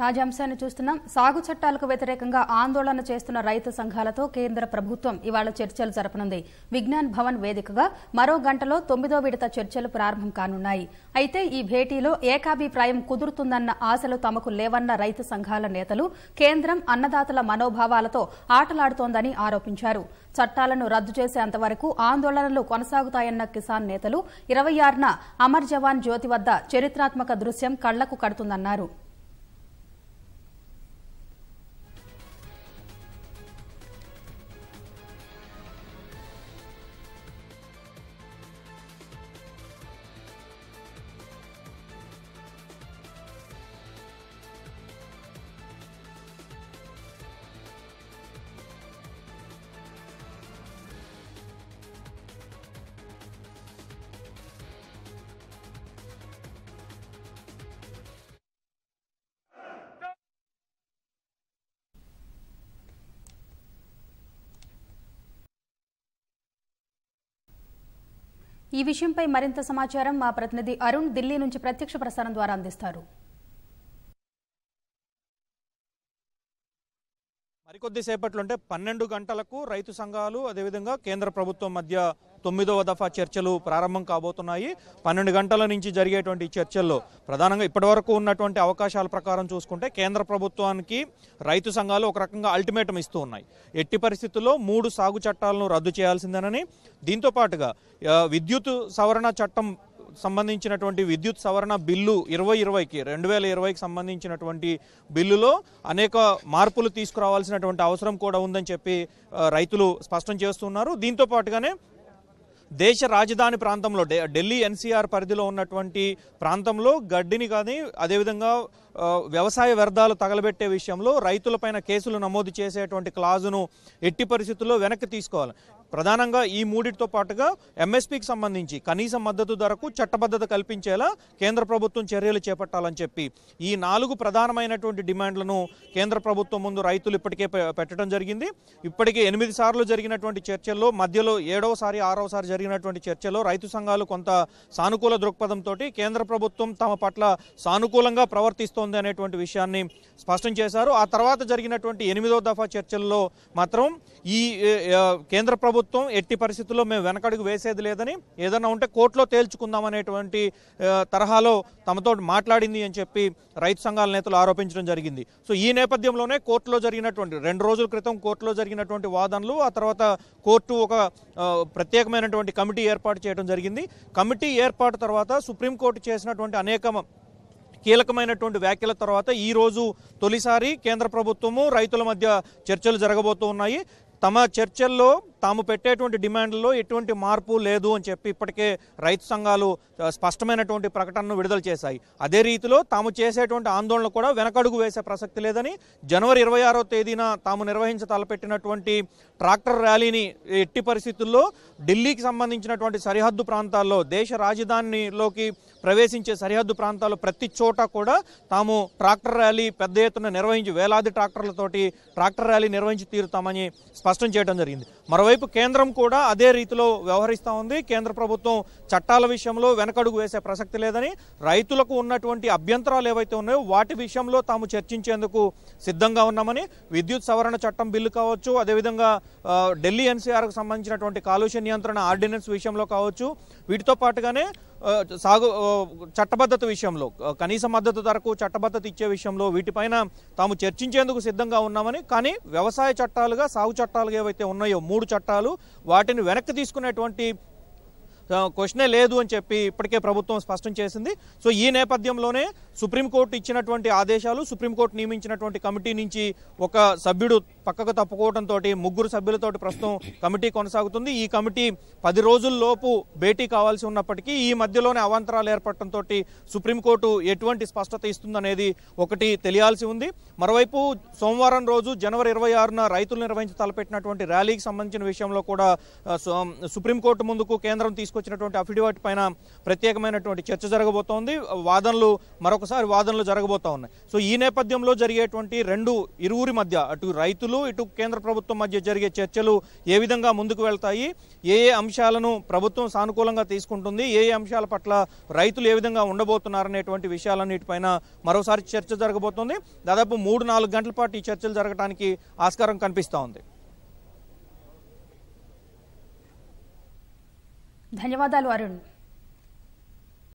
తాజాంశాన్ని చూస్తున్నాం సాగు చట్టాలకు వ్యతిరేకంగా ఆందోళన చేస్తున్న రైతు సంఘాలతో కేంద్ర ప్రభుత్వం ఇవాళ చర్చలు జరపనుంది విజ్ఞాన్ భవన్ వేదికగా మరో గంటలో తొమ్మిదో విడత చర్చలు ప్రారంభం కానున్నాయి అయితే ఈ భేటీలో ఏకాభిప్రాయం కుదురుతుందన్న ఆశలు తమకు లేవన్న రైతు సంఘాల నేతలు కేంద్రం అన్నదాతల మనోభావాలతో ఆటలాడుతోందని ఆరోపించారు చట్టాలను రద్దు చేసేంతవరకు ఆందోళనలు కొనసాగుతాయన్న కిసాన్ నేతలు ఇరవై ఆరున అమర్ జవాన్ జ్యోతి వద్ద చరిత్రాత్మక దృశ్యం కళ్లకు కడుతుందన్నారు ఈ విషయంపై మరింత సమాచారం మా ప్రతినిధి అరుణ్ ఢిల్లీ నుంచి ప్రత్యక్ష ప్రసారం ద్వారా అందిస్తారు కొద్దిసేపట్లో అంటే పన్నెండు గంటలకు రైతు సంఘాలు అదేవిధంగా కేంద్ర ప్రభుత్వం మధ్య తొమ్మిదవ దఫా చర్చలు ప్రారంభం కాబోతున్నాయి పన్నెండు గంటల నుంచి జరిగేటువంటి చర్చల్లో ప్రధానంగా ఇప్పటివరకు ఉన్నటువంటి అవకాశాల ప్రకారం చూసుకుంటే కేంద్ర ప్రభుత్వానికి రైతు సంఘాలు ఒక రకంగా అల్టిమేటం ఇస్తూ ఉన్నాయి ఎట్టి పరిస్థితుల్లో మూడు సాగు చట్టాలను రద్దు చేయాల్సిందేనని దీంతో పాటుగా విద్యుత్ సవరణ చట్టం సంబంధించినటువంటి విద్యుత్ సవరణ బిల్లు ఇరవై ఇరవైకి రెండు వేల ఇరవైకి సంబంధించినటువంటి బిల్లులో అనేక మార్పులు తీసుకురావాల్సినటువంటి అవసరం కూడా ఉందని చెప్పి రైతులు స్పష్టం చేస్తున్నారు దీంతో పాటుగానే దేశ రాజధాని ప్రాంతంలో ఢిల్లీ ఎన్సీఆర్ పరిధిలో ఉన్నటువంటి ప్రాంతంలో గడ్డిని కానీ అదేవిధంగా వ్యవసాయ వ్యర్థాలు తగలబెట్టే విషయంలో రైతులపైన కేసులు నమోదు చేసేటువంటి క్లాజును ఎట్టి పరిస్థితుల్లో వెనక్కి తీసుకోవాలి ప్రధానంగా ఈ మూడిటితో పాటుగా ఎంఎస్పీకి సంబంధించి కనీస మద్దతు ధరకు చట్టబద్ధత కల్పించేలా కేంద్ర ప్రభుత్వం చర్యలు చేపట్టాలని చెప్పి ఈ నాలుగు ప్రధానమైనటువంటి డిమాండ్లను కేంద్ర ప్రభుత్వం ముందు రైతులు ఇప్పటికే పెట్టడం జరిగింది ఇప్పటికే ఎనిమిది సార్లు జరిగినటువంటి చర్చల్లో మధ్యలో ఏడవసారి ఆరవసారి జరిగినటువంటి చర్చలో రైతు సంఘాలు కొంత సానుకూల దృక్పథంతో కేంద్ర ప్రభుత్వం తమ పట్ల సానుకూలంగా ప్రవర్తిస్తోంది అనేటువంటి విషయాన్ని స్పష్టం చేశారు ఆ తర్వాత జరిగినటువంటి ఎనిమిదో దఫా చర్చల్లో మాత్రం ఈ కేంద్ర ప్రభుత్వం ప్రభుత్వం ఎట్టి పరిస్థితుల్లో మేము వెనకడుగు వేసేది లేదని ఏదన్నా ఉంటే కోర్టులో తేల్చుకుందాం అనేటువంటి తరహాలో తమతో మాట్లాడింది అని చెప్పి రైతు సంఘాల నేతలు ఆరోపించడం జరిగింది సో ఈ నేపథ్యంలోనే కోర్టులో జరిగినటువంటి రెండు రోజుల క్రితం కోర్టులో జరిగినటువంటి వాదనలు ఆ తర్వాత కోర్టు ఒక ప్రత్యేకమైనటువంటి కమిటీ ఏర్పాటు చేయడం జరిగింది కమిటీ ఏర్పాటు తర్వాత సుప్రీంకోర్టు చేసినటువంటి అనేక కీలకమైనటువంటి వ్యాఖ్యల తర్వాత ఈరోజు తొలిసారి కేంద్ర ప్రభుత్వము రైతుల మధ్య చర్చలు జరగబోతున్నాయి తమ చర్చల్లో తాము పెట్టేటువంటి డిమాండ్లలో ఎటువంటి మార్పు లేదు అని చెప్పి ఇప్పటికే రైతు సంఘాలు స్పష్టమైనటువంటి ప్రకటనను విడుదల చేశాయి అదే రీతిలో తాము చేసేటువంటి ఆందోళనలు కూడా వెనకడుగు వేసే ప్రసక్తి లేదని జనవరి ఇరవై ఆరో తేదీన తాము నిర్వహించ తలపెట్టినటువంటి ట్రాక్టర్ ర్యాలీని ఎట్టి పరిస్థితుల్లో ఢిల్లీకి సంబంధించినటువంటి సరిహద్దు ప్రాంతాల్లో దేశ రాజధానిలోకి ప్రవేశించే సరిహద్దు ప్రాంతాల్లో ప్రతి చోట కూడా తాము ట్రాక్టర్ ర్యాలీ పెద్ద ఎత్తున నిర్వహించి వేలాది ట్రాక్టర్లతోటి ట్రాక్టర్ ర్యాలీ నిర్వహించి తీరుతామని స్పష్టం చేయడం జరిగింది మరోవైపు మరోవైపు కేంద్రం కూడా అదే రీతిలో వ్యవహరిస్తూ ఉంది కేంద్ర ప్రభుత్వం చట్టాల విషయంలో వెనకడుగు వేసే ప్రసక్తి లేదని రైతులకు ఉన్నటువంటి అభ్యంతరాలు ఏవైతే ఉన్నాయో వాటి విషయంలో తాము చర్చించేందుకు సిద్ధంగా ఉన్నామని విద్యుత్ సవరణ చట్టం బిల్లు కావచ్చు అదేవిధంగా ఢిల్లీ ఎన్సీఆర్కు సంబంధించినటువంటి కాలుష్య నియంత్రణ ఆర్డినెన్స్ విషయంలో కావచ్చు వీటితో పాటుగానే సాగు చట్టబద్ధత విషయంలో కనీస మద్దతు ధరకు చట్టబద్ధత ఇచ్చే విషయంలో వీటిపైన తాము చర్చించేందుకు సిద్ధంగా ఉన్నామని కానీ వ్యవసాయ చట్టాలుగా సాగు చట్టాలుగా ఏవైతే ఉన్నాయో మూడు చట్టాలు వాటిని వెనక్కి తీసుకునేటువంటి క్వశ్చనే లేదు అని చెప్పి ఇప్పటికే ప్రభుత్వం స్పష్టం చేసింది సో ఈ నేపథ్యంలోనే సుప్రీంకోర్టు ఇచ్చినటువంటి ఆదేశాలు సుప్రీంకోర్టు నియమించినటువంటి కమిటీ నుంచి ఒక సభ్యుడు పక్కకు తప్పుకోవడంతో ముగ్గురు సభ్యులతో ప్రస్తుతం కమిటీ కొనసాగుతుంది ఈ కమిటీ పది రోజుల్లోపు భేటీ కావాల్సి ఉన్నప్పటికీ ఈ మధ్యలోనే అవాంతరాలు ఏర్పడటంతో సుప్రీంకోర్టు ఎటువంటి స్పష్టత ఇస్తుందనేది ఒకటి తెలియాల్సి ఉంది మరోవైపు సోమవారం రోజు జనవరి ఇరవై ఆరున రైతులు నిర్వహించి తలపెట్టినటువంటి ర్యాలీకి సంబంధించిన విషయంలో కూడా సుప్రీంకోర్టు ముందుకు కేంద్రం తీసుకు తీసుకొచ్చినటువంటి అఫిడవిట్ పైన ప్రత్యేకమైనటువంటి చర్చ జరగబోతోంది వాదనలు మరొకసారి వాదనలు జరగబోతా ఉన్నాయి సో ఈ నేపథ్యంలో జరిగేటువంటి రెండు ఇరువురి మధ్య అటు రైతులు ఇటు కేంద్ర ప్రభుత్వం మధ్య జరిగే చర్చలు ఏ విధంగా ముందుకు వెళ్తాయి ఏ ఏ అంశాలను ప్రభుత్వం సానుకూలంగా తీసుకుంటుంది ఏ ఏ అంశాల పట్ల రైతులు ఏ విధంగా ఉండబోతున్నారనేటువంటి విషయాలన్నిటిపైన మరోసారి చర్చ జరగబోతోంది దాదాపు మూడు నాలుగు గంటల పాటు ఈ చర్చలు జరగడానికి ఆస్కారం కనిపిస్తూ ఉంది ధన్యవాదాలు అరుణ్